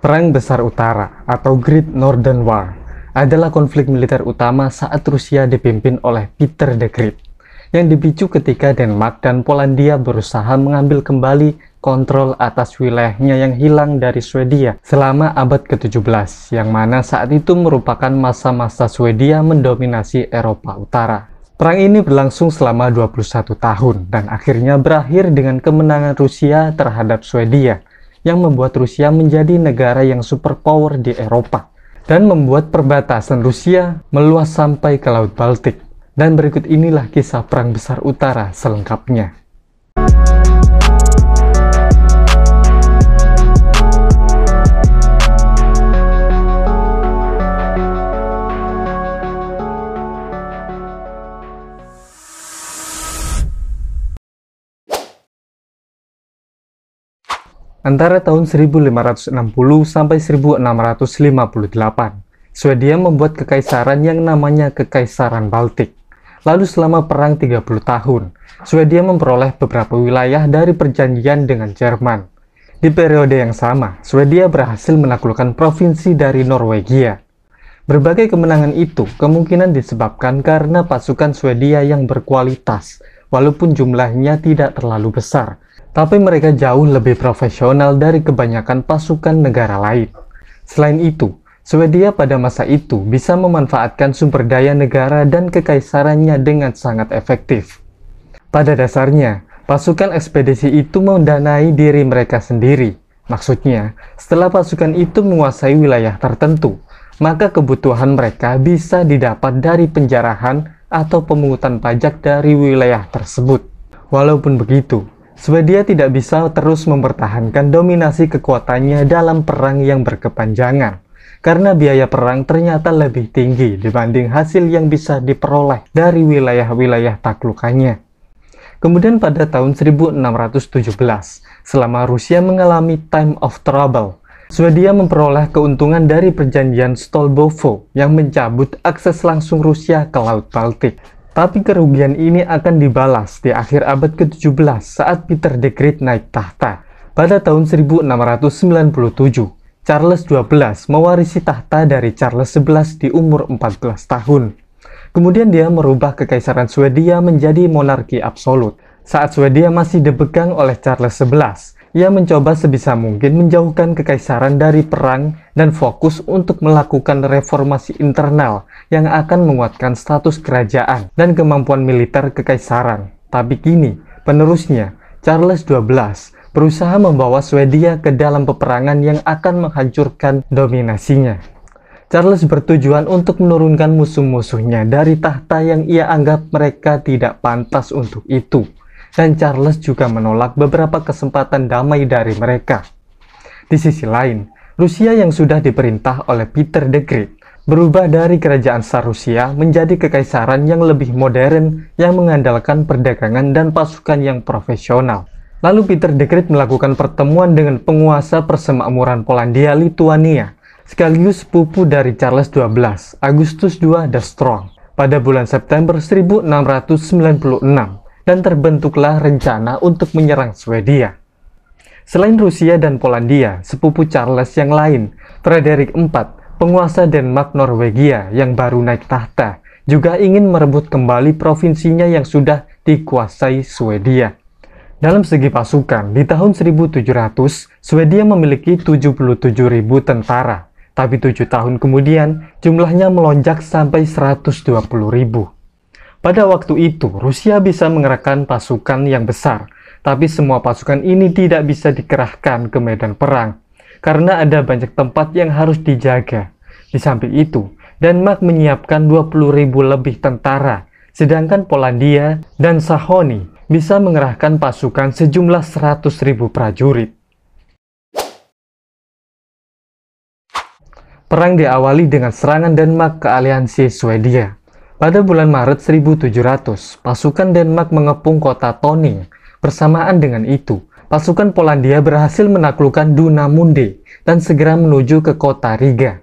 Perang Besar Utara atau Great Northern War adalah konflik militer utama saat Rusia dipimpin oleh Peter the Great yang dipicu ketika Denmark dan Polandia berusaha mengambil kembali kontrol atas wilayahnya yang hilang dari Swedia selama abad ke-17 yang mana saat itu merupakan masa-masa Swedia mendominasi Eropa Utara. Perang ini berlangsung selama 21 tahun dan akhirnya berakhir dengan kemenangan Rusia terhadap Swedia yang membuat Rusia menjadi negara yang superpower di Eropa dan membuat perbatasan Rusia meluas sampai ke Laut Baltik. Dan berikut inilah kisah Perang Besar Utara selengkapnya. Antara tahun 1560 sampai 1658, Swedia membuat kekaisaran yang namanya Kekaisaran Baltik. Lalu selama perang 30 tahun, Swedia memperoleh beberapa wilayah dari perjanjian dengan Jerman. Di periode yang sama, Swedia berhasil menaklukkan provinsi dari Norwegia. Berbagai kemenangan itu kemungkinan disebabkan karena pasukan Swedia yang berkualitas, walaupun jumlahnya tidak terlalu besar, tapi mereka jauh lebih profesional dari kebanyakan pasukan negara lain. Selain itu, Swedia pada masa itu bisa memanfaatkan sumber daya negara dan kekaisarannya dengan sangat efektif. Pada dasarnya, pasukan ekspedisi itu mendanai diri mereka sendiri. Maksudnya, setelah pasukan itu menguasai wilayah tertentu, maka kebutuhan mereka bisa didapat dari penjarahan atau pemungutan pajak dari wilayah tersebut. Walaupun begitu, Swedia tidak bisa terus mempertahankan dominasi kekuatannya dalam perang yang berkepanjangan karena biaya perang ternyata lebih tinggi dibanding hasil yang bisa diperoleh dari wilayah-wilayah taklukannya. Kemudian pada tahun 1617, selama Rusia mengalami time of trouble, Swedia memperoleh keuntungan dari perjanjian Stolbovo yang mencabut akses langsung Rusia ke Laut Baltik. Tapi kerugian ini akan dibalas di akhir abad ke-17 saat Peter the Great naik tahta. Pada tahun 1697, Charles XII mewarisi tahta dari Charles XI di umur 14 tahun. Kemudian dia merubah kekaisaran Swedia menjadi monarki absolut. Saat Swedia masih dipegang oleh Charles XI, ia mencoba sebisa mungkin menjauhkan kekaisaran dari perang dan fokus untuk melakukan reformasi internal yang akan menguatkan status kerajaan dan kemampuan militer kekaisaran. Tapi kini, penerusnya, Charles XII, berusaha membawa Swedia ke dalam peperangan yang akan menghancurkan dominasinya. Charles bertujuan untuk menurunkan musuh-musuhnya dari tahta yang ia anggap mereka tidak pantas untuk itu dan Charles juga menolak beberapa kesempatan damai dari mereka. Di sisi lain, Rusia yang sudah diperintah oleh Peter the Great berubah dari kerajaan Tsar Rusia menjadi kekaisaran yang lebih modern yang mengandalkan perdagangan dan pasukan yang profesional. Lalu Peter the Great melakukan pertemuan dengan penguasa persemakmuran Polandia Lithuania, sekaligus Pupu dari Charles XII, Agustus II the Strong, pada bulan September 1696 dan terbentuklah rencana untuk menyerang Swedia. Selain Rusia dan Polandia, sepupu Charles yang lain, Frederick IV, penguasa Denmark Norwegia yang baru naik tahta, juga ingin merebut kembali provinsinya yang sudah dikuasai Swedia. Dalam segi pasukan, di tahun 1700, Swedia memiliki 77.000 tentara, tapi tujuh tahun kemudian jumlahnya melonjak sampai 120.000. Pada waktu itu, Rusia bisa mengerahkan pasukan yang besar, tapi semua pasukan ini tidak bisa dikerahkan ke medan perang karena ada banyak tempat yang harus dijaga. Di samping itu, Denmark menyiapkan 20.000 lebih tentara, sedangkan Polandia dan Sahoni bisa mengerahkan pasukan sejumlah 100.000 prajurit. Perang diawali dengan serangan Denmark ke aliansi Swedia. Pada bulan Maret 1700, pasukan Denmark mengepung kota Toning. Persamaan dengan itu, pasukan Polandia berhasil menaklukkan Dunamunde dan segera menuju ke kota Riga.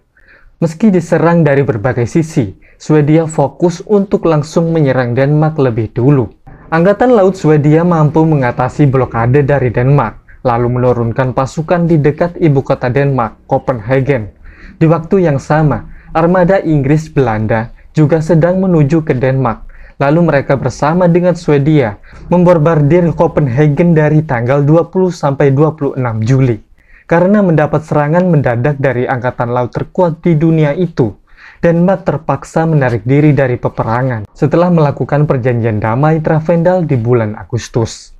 Meski diserang dari berbagai sisi, Swedia fokus untuk langsung menyerang Denmark lebih dulu. Angkatan Laut Swedia mampu mengatasi blokade dari Denmark, lalu menurunkan pasukan di dekat ibu kota Denmark, Copenhagen. Di waktu yang sama, armada Inggris Belanda juga sedang menuju ke Denmark. Lalu mereka bersama dengan Swedia memborbardir Copenhagen dari tanggal 20 sampai 26 Juli karena mendapat serangan mendadak dari angkatan laut terkuat di dunia itu. Denmark terpaksa menarik diri dari peperangan setelah melakukan perjanjian damai Travendal di bulan Agustus.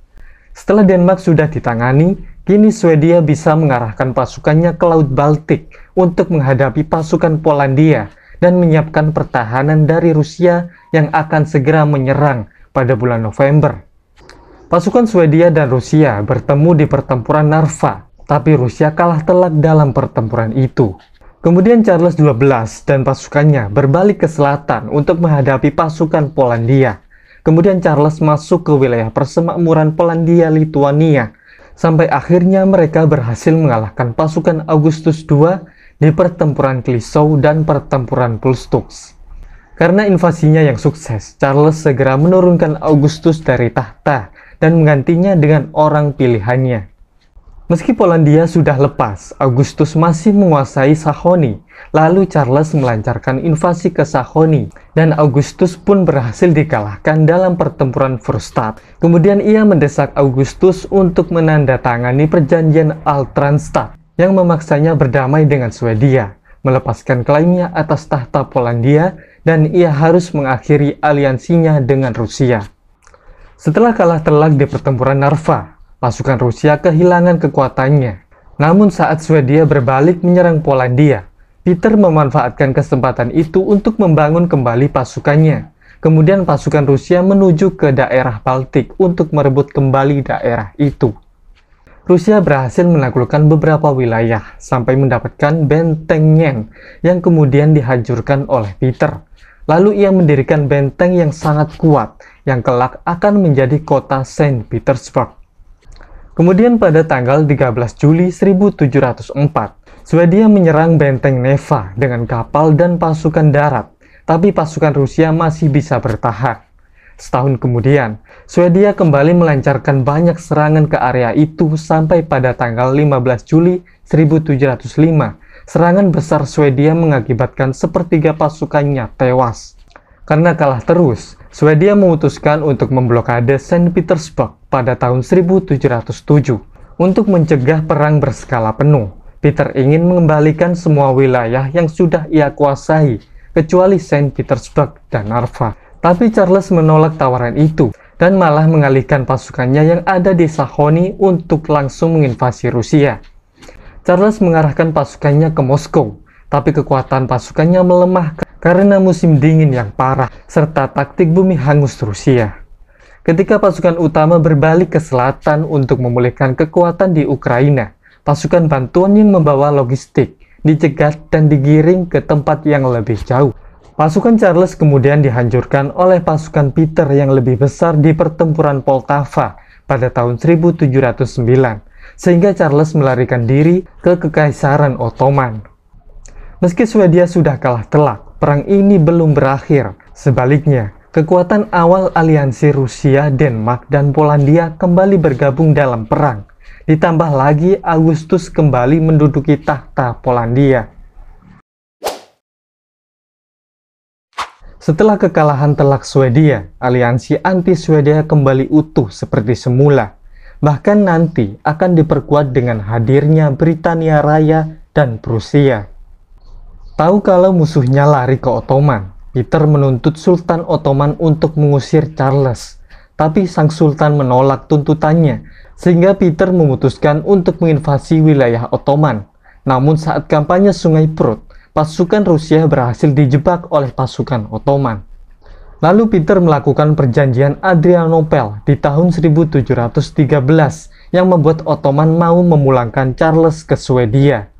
Setelah Denmark sudah ditangani, kini Swedia bisa mengarahkan pasukannya ke Laut Baltik untuk menghadapi pasukan Polandia dan menyiapkan pertahanan dari Rusia yang akan segera menyerang pada bulan November. Pasukan Swedia dan Rusia bertemu di pertempuran Narva, tapi Rusia kalah telak dalam pertempuran itu. Kemudian Charles XII dan pasukannya berbalik ke selatan untuk menghadapi pasukan Polandia. Kemudian Charles masuk ke wilayah persemakmuran Polandia-Lituania sampai akhirnya mereka berhasil mengalahkan pasukan Augustus II di pertempuran Klisau dan pertempuran Pulstux. Karena invasinya yang sukses, Charles segera menurunkan Augustus dari tahta dan menggantinya dengan orang pilihannya. Meski Polandia sudah lepas, Augustus masih menguasai Sahoni. Lalu Charles melancarkan invasi ke Sahoni dan Augustus pun berhasil dikalahkan dalam pertempuran Frustat. Kemudian ia mendesak Augustus untuk menandatangani perjanjian Altranstadt yang memaksanya berdamai dengan Swedia, melepaskan klaimnya atas tahta Polandia, dan ia harus mengakhiri aliansinya dengan Rusia. Setelah kalah telak di pertempuran Narva, pasukan Rusia kehilangan kekuatannya. Namun saat Swedia berbalik menyerang Polandia, Peter memanfaatkan kesempatan itu untuk membangun kembali pasukannya. Kemudian pasukan Rusia menuju ke daerah Baltik untuk merebut kembali daerah itu. Rusia berhasil menaklukkan beberapa wilayah sampai mendapatkan benteng Yen yang kemudian dihancurkan oleh Peter. Lalu ia mendirikan benteng yang sangat kuat yang kelak akan menjadi kota Saint Petersburg. Kemudian pada tanggal 13 Juli 1704, Swedia menyerang benteng Neva dengan kapal dan pasukan darat, tapi pasukan Rusia masih bisa bertahan. Setahun kemudian, Swedia kembali melancarkan banyak serangan ke area itu sampai pada tanggal 15 Juli 1705. Serangan besar Swedia mengakibatkan sepertiga pasukannya tewas. Karena kalah terus, Swedia memutuskan untuk memblokade Saint Petersburg pada tahun 1707 untuk mencegah perang berskala penuh. Peter ingin mengembalikan semua wilayah yang sudah ia kuasai, kecuali Saint Petersburg dan Narva. Tapi Charles menolak tawaran itu dan malah mengalihkan pasukannya yang ada di Sakhoni untuk langsung menginvasi Rusia. Charles mengarahkan pasukannya ke Moskow, tapi kekuatan pasukannya melemah karena musim dingin yang parah serta taktik bumi hangus Rusia. Ketika pasukan utama berbalik ke selatan untuk memulihkan kekuatan di Ukraina, pasukan bantuan yang membawa logistik dicegat dan digiring ke tempat yang lebih jauh Pasukan Charles kemudian dihancurkan oleh pasukan Peter yang lebih besar di pertempuran Poltava pada tahun 1709, sehingga Charles melarikan diri ke Kekaisaran Ottoman. Meski Swedia sudah kalah telak, perang ini belum berakhir. Sebaliknya, kekuatan awal aliansi Rusia, Denmark, dan Polandia kembali bergabung dalam perang. Ditambah lagi, Agustus kembali menduduki tahta Polandia. Setelah kekalahan telak Swedia, aliansi anti-Swedia kembali utuh seperti semula. Bahkan nanti akan diperkuat dengan hadirnya Britania Raya dan Prusia. Tahu kalau musuhnya lari ke Ottoman, Peter menuntut Sultan Ottoman untuk mengusir Charles. Tapi sang sultan menolak tuntutannya, sehingga Peter memutuskan untuk menginvasi wilayah Ottoman. Namun saat kampanye Sungai Prut, pasukan Rusia berhasil dijebak oleh pasukan Ottoman. Lalu Peter melakukan perjanjian Adrianopel di tahun 1713 yang membuat Ottoman mau memulangkan Charles ke Swedia.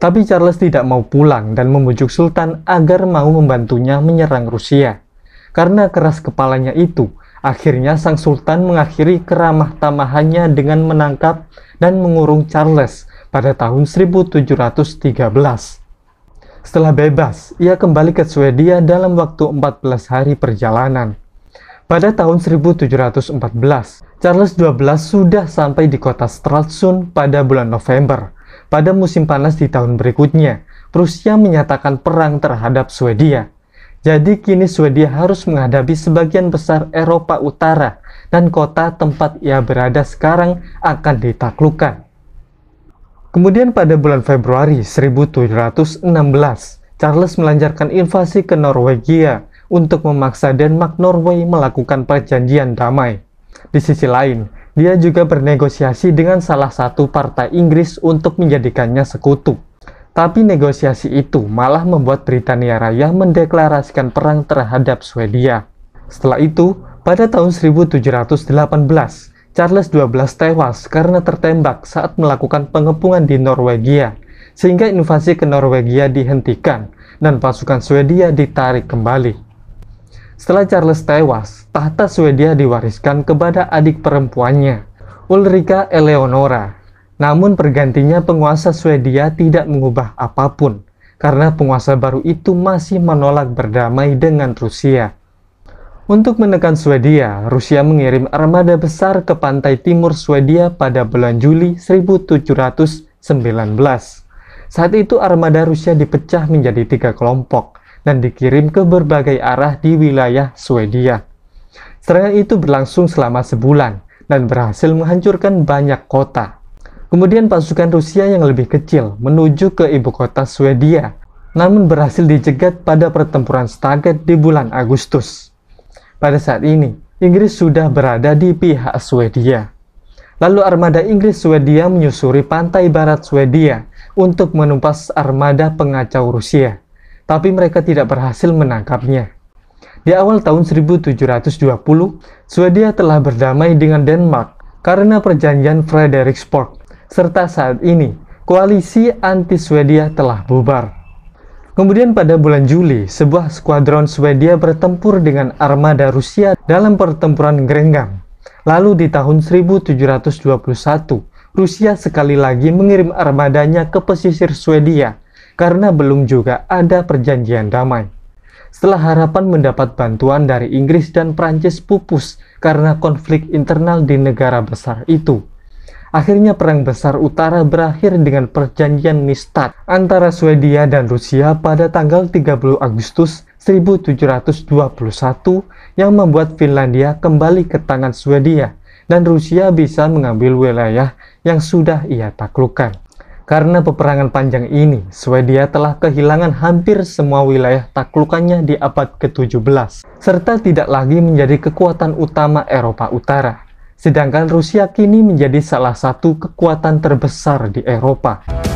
Tapi Charles tidak mau pulang dan membujuk Sultan agar mau membantunya menyerang Rusia. Karena keras kepalanya itu, akhirnya sang Sultan mengakhiri keramah tamahannya dengan menangkap dan mengurung Charles pada tahun 1713. Setelah bebas, ia kembali ke Swedia dalam waktu 14 hari perjalanan. Pada tahun 1714, Charles XII sudah sampai di kota Stralsund pada bulan November. Pada musim panas di tahun berikutnya, Prusia menyatakan perang terhadap Swedia. Jadi kini Swedia harus menghadapi sebagian besar Eropa Utara dan kota tempat ia berada sekarang akan ditaklukkan. Kemudian pada bulan Februari 1716, Charles melancarkan invasi ke Norwegia untuk memaksa Denmark Norway melakukan perjanjian damai. Di sisi lain, dia juga bernegosiasi dengan salah satu partai Inggris untuk menjadikannya sekutu. Tapi negosiasi itu malah membuat Britania Raya mendeklarasikan perang terhadap Swedia. Setelah itu, pada tahun 1718, Charles XII tewas karena tertembak saat melakukan pengepungan di Norwegia, sehingga invasi ke Norwegia dihentikan dan pasukan Swedia ditarik kembali. Setelah Charles tewas, tahta Swedia diwariskan kepada adik perempuannya, Ulrika Eleonora. Namun pergantinya penguasa Swedia tidak mengubah apapun, karena penguasa baru itu masih menolak berdamai dengan Rusia. Untuk menekan Swedia, Rusia mengirim armada besar ke pantai timur Swedia pada bulan Juli 1719. Saat itu armada Rusia dipecah menjadi tiga kelompok dan dikirim ke berbagai arah di wilayah Swedia. Serangan itu berlangsung selama sebulan dan berhasil menghancurkan banyak kota. Kemudian pasukan Rusia yang lebih kecil menuju ke ibu kota Swedia, namun berhasil dicegat pada pertempuran Staget di bulan Agustus. Pada saat ini, Inggris sudah berada di pihak Swedia. Lalu armada Inggris-Swedia menyusuri pantai barat Swedia untuk menumpas armada pengacau Rusia. Tapi mereka tidak berhasil menangkapnya. Di awal tahun 1720, Swedia telah berdamai dengan Denmark karena perjanjian Frederiksborg, serta saat ini koalisi anti-Swedia telah bubar. Kemudian pada bulan Juli, sebuah skuadron Swedia bertempur dengan armada Rusia dalam pertempuran Grenggam. Lalu di tahun 1721, Rusia sekali lagi mengirim armadanya ke pesisir Swedia karena belum juga ada perjanjian damai. Setelah harapan mendapat bantuan dari Inggris dan Prancis pupus karena konflik internal di negara besar itu, Akhirnya Perang Besar Utara berakhir dengan perjanjian Nystad antara Swedia dan Rusia pada tanggal 30 Agustus 1721 yang membuat Finlandia kembali ke tangan Swedia dan Rusia bisa mengambil wilayah yang sudah ia taklukkan. Karena peperangan panjang ini, Swedia telah kehilangan hampir semua wilayah taklukannya di abad ke-17, serta tidak lagi menjadi kekuatan utama Eropa Utara sedangkan Rusia kini menjadi salah satu kekuatan terbesar di Eropa.